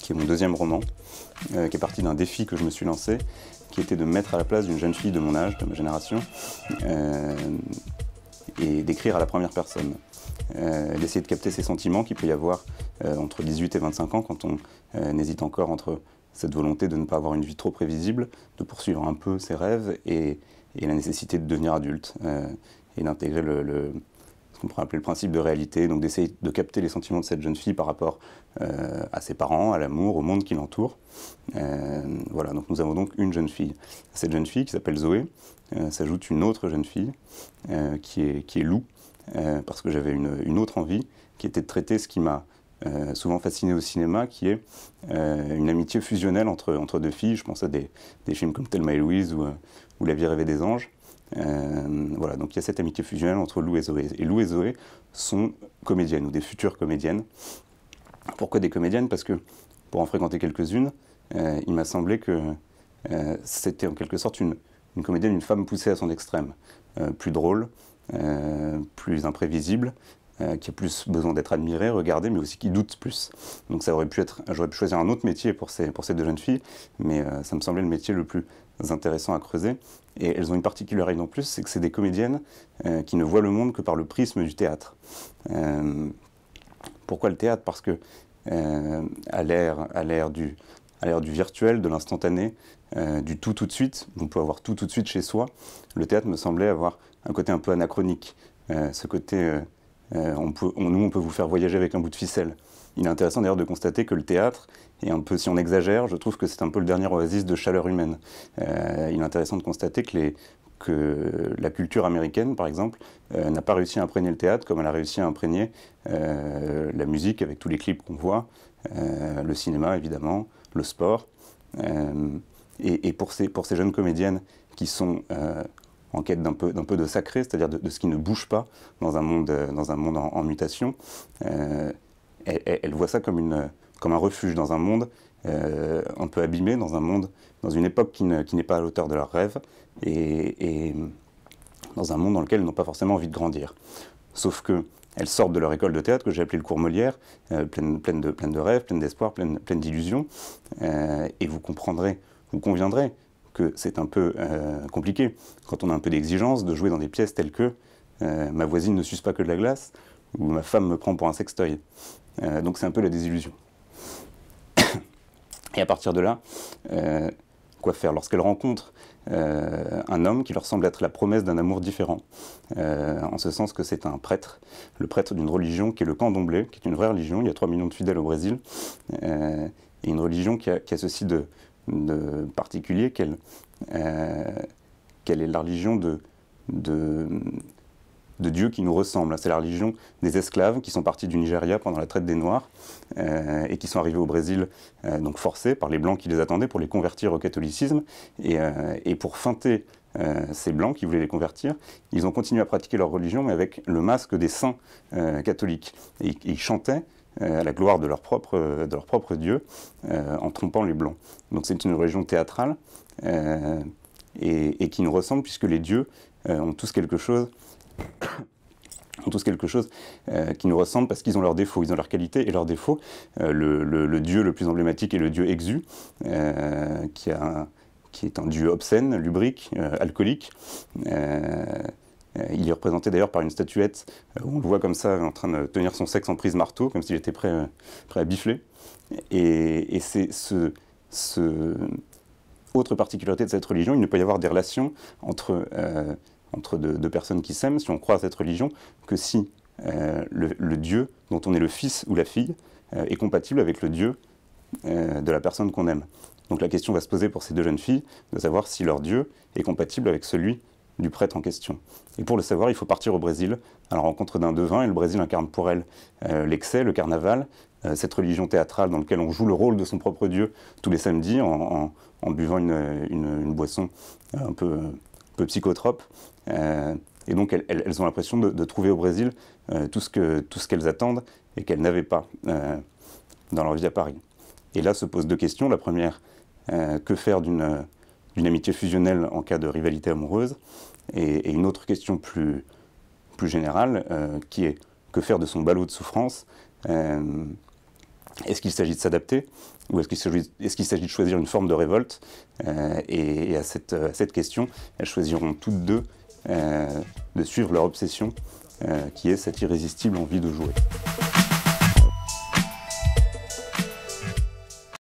qui est mon deuxième roman, euh, qui est parti d'un défi que je me suis lancé, qui était de mettre à la place d'une jeune fille de mon âge, de ma génération, euh, et d'écrire à la première personne. Euh, d'essayer de capter ces sentiments qu'il peut y avoir entre 18 et 25 ans quand on hésite encore entre cette volonté de ne pas avoir une vie trop prévisible, de poursuivre un peu ses rêves et, la nécessité de devenir adulte et d'intégrer le on pourrait appeler le principe de réalité, donc d'essayer de capter les sentiments de cette jeune fille par rapport euh, à ses parents, à l'amour, au monde qui l'entoure. Euh, voilà, donc nous avons donc une jeune fille. Cette jeune fille qui s'appelle Zoé euh, s'ajoute une autre jeune fille qui, est, qui est Lou, parce que j'avais une, autre envie qui était de traiter ce qui m'a souvent fasciné au cinéma, qui est une amitié fusionnelle entre, entre deux filles. Je pense à des, films comme Thelma et Louise ou, ou La vie rêvée des anges, euh, voilà, donc il y a cette amitié fusionnelle entre Lou et Zoé. Et Lou et Zoé sont comédiennes ou des futures comédiennes. Pourquoi des comédiennes Parce que pour en fréquenter quelques-unes, euh, il m'a semblé que euh, c'était en quelque sorte une, comédienne, une femme poussée à son extrême, plus drôle, plus imprévisible, qui a plus besoin d'être admirée, regardée, mais aussi qui doute plus. Donc ça aurait pu être, j'aurais pu choisir un autre métier pour ces, deux jeunes filles, mais ça me semblait le métier le plus intéressants à creuser. Et elles ont une particularité en plus, c'est que c'est des comédiennes euh, qui ne voient le monde que par le prisme du théâtre. Euh, pourquoi le théâtre Parce que euh, à l'ère, du, à du virtuel, de l'instantané, du tout tout de suite, on peut avoir tout tout de suite chez soi. Le théâtre me semblait avoir un côté un peu anachronique, ce côté on peut, nous on peut vous faire voyager avec un bout de ficelle. Il est intéressant d'ailleurs de constater que le théâtre, et un peu si on exagère, je trouve que c'est un peu le dernier oasis de chaleur humaine. Euh, il est intéressant de constater que, la culture américaine, par exemple, euh, n'a pas réussi à imprégner le théâtre comme elle a réussi à imprégner euh, la musique avec tous les clips qu'on voit, le cinéma évidemment, le sport. Et, pour, ces, jeunes comédiennes qui sont en quête d'un peu, peu, de sacré, c'est-à-dire de, ce qui ne bouge pas dans un monde, en mutation, elle, voient voit ça comme, un refuge dans un monde euh, un peu abîmé, dans un monde, dans une époque qui, n'est pas à l'auteur de leurs rêves, et, dans un monde dans lequel elles n'ont pas forcément envie de grandir. Sauf que elles sortent de leur école de théâtre que j'ai appelée le cours Molière, euh, pleine, de, rêves, pleine d'espoir, pleine, d'illusions, euh, et vous comprendrez, vous conviendrez que c'est un peu compliqué, quand on a un peu d'exigence, de jouer dans des pièces telles que Ma voisine ne suce pas que de la glace, ma femme me prend pour un sextoy. Euh, donc c'est un peu la désillusion. Et à partir de là, euh, quoi faire Lorsqu'elle rencontre euh, un homme qui leur semble être la promesse d'un amour différent, en ce sens que c'est un prêtre, le prêtre d'une religion qui est le candomblé, qui est une vraie religion, il y a 3 millions de fidèles au Brésil, et une religion qui a, ceci de, particulier qu'elle est la religion de, de de dieux qui nous ressemblent. C'est la religion des esclaves qui sont partis du Nigeria pendant la traite des Noirs euh, et qui sont arrivés au Brésil euh, donc forcés par les Blancs qui les attendaient pour les convertir au catholicisme et, euh, pour feinter ces blancs qui voulaient les convertir, ils ont continué à pratiquer leur religion, mais avec le masque des saints catholiques. Et, ils chantaient à la gloire de leur propre, de leur propre Dieu en trompant les blancs. Donc c'est une religion théâtrale et, qui nous ressemble, puisque les dieux ont tous quelque chose ont tous quelque chose euh, qui nous ressemble parce qu'ils ont leurs défauts, ils ont leurs qualités et leurs défauts. Euh, le, dieu le plus emblématique est le dieu Exu, euh, qui, a, qui, est un dieu obscène, lubrique, alcoolique. il est représenté d'ailleurs par une statuette où on le voit comme ça en train de tenir son sexe en prise marteau, comme s'il était prêt, prêt, à bifler. Et, c'est ce, ce, autre particularité de cette religion, il ne peut y avoir des relations entre entre deux, personnes qui s'aiment, si on croit à cette religion, que si euh, le, Dieu dont on est le fils ou la fille euh, est compatible avec le Dieu euh, de la personne qu'on aime. Donc la question va se poser pour ces deux jeunes filles de savoir si leur Dieu est compatible avec celui du prêtre en question. Et pour le savoir, il faut partir au Brésil à la rencontre d'un devin, et le Brésil incarne pour elle l'excès, le carnaval, cette religion théâtrale dans laquelle on joue le rôle de son propre Dieu tous les samedis en, buvant une, boisson un peu peu euh, et donc elles, ont l'impression de, trouver au Brésil euh, tout ce qu'elles attendent et qu'elles n'avaient pas euh, dans leur vie à Paris. Et là se posent deux questions. La première, que faire d'une amitié fusionnelle en cas de rivalité amoureuse et, une autre question plus, plus générale, qui est que faire de son ballot de souffrance Est-ce qu'il s'agit de s'adapter ou est-ce qu'il s'agit de choisir une forme de révolte euh, et, euh, à, cette, question, elles choisiront toutes deux euh, de suivre leur obsession, qui est cette irrésistible envie de jouer.